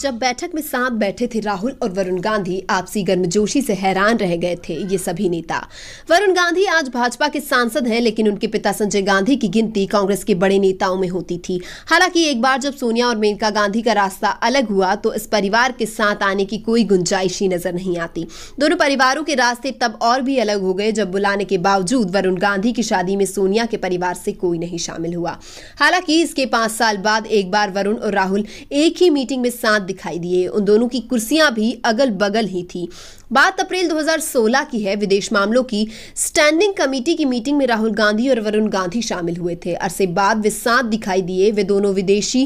जब बैठक में साथ बैठे थे राहुल और वरुण गांधी आपसी गर्मजोशी से हैरान रह गए थे ये सभी नेता वरुण गांधी आज भाजपा के सांसद हैं लेकिन उनके पिता संजय गांधी की गिनती कांग्रेस के बड़े नेताओं में होती थी हालांकि एक बार जब सोनिया और मेनका गांधी का रास्ता अलग हुआ तो इस परिवार के साथ आने की कोई गुंजाइश ही नजर नहीं आती दोनों परिवारों के रास्ते तब और भी अलग हो गए जब बुलाने के बावजूद वरुण गांधी की शादी में सोनिया के परिवार से कोई नहीं शामिल हुआ हालांकि इसके पांच साल बाद एक बार वरुण और राहुल एक ही मीटिंग में साथ दिखाई दिए उन दोनों की कुर्सियां भी अगल बगल ही थी बात अप्रैल 2016 की है विदेश मामलों की स्टैंडिंग कमेटी की मीटिंग में राहुल गांधी और वरुण गांधी शामिल हुए थे अरसे बाद वे साथ दिखाई दिए वे दोनों विदेशी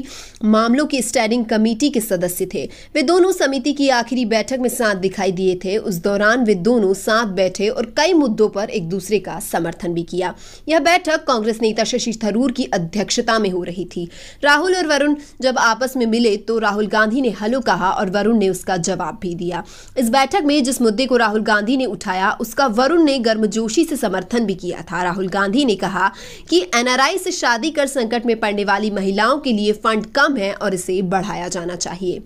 मामलों की स्टैंडिंग कमेटी के सदस्य थे वे दोनों समिति की आखिरी बैठक में साथ दिखाई दिए थे उस दौरान वे दोनों साथ बैठे और कई मुद्दों पर एक दूसरे का समर्थन भी किया यह बैठक कांग्रेस नेता शशि थरूर की अध्यक्षता में हो रही थी राहुल और वरुण जब आपस में मिले तो राहुल गांधी ने हेलो कहा और वरुण ने उसका जवाब भी दिया इस बैठक में जिस मुद्दे को राहुल गांधी ने उठाया उसका वरुण ने गर्मजोशी से समर्थन भी किया था राहुल गांधी ने कहा कि एनआरआई से शादी कर संकट में पड़ने वाली महिलाओं के लिए फंड कम है और इसे बढ़ाया जाना चाहिए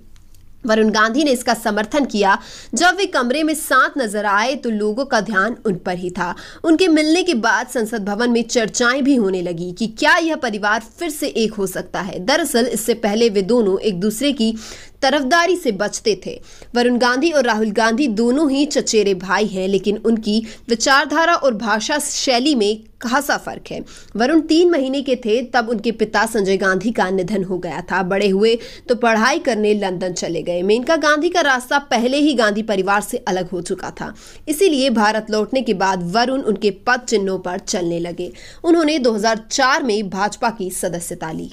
वरुण गांधी ने इसका समर्थन किया जब वे कमरे में साथ नजर आए तो लोगों का ध्यान उन पर ही था उनके मिलने के बाद संसद भवन में चर्चाएं भी होने लगी कि क्या यह परिवार फिर से एक हो सकता है दरअसल इससे पहले वे दोनों एक दूसरे की तरफदारी से बचते थे वरुण गांधी और राहुल गांधी दोनों ही चचेरे भाई हैं लेकिन उनकी विचारधारा और भाषा शैली में खासा फर्क है वरुण तीन महीने के थे तब उनके पिता संजय गांधी का निधन हो गया था बड़े हुए तो पढ़ाई करने लंदन चले गए मेनका गांधी का रास्ता पहले ही गांधी परिवार से अलग हो चुका था इसीलिए भारत लौटने के बाद वरुण उनके पद चिन्हों पर चलने लगे उन्होंने 2004 में भाजपा की सदस्यता ली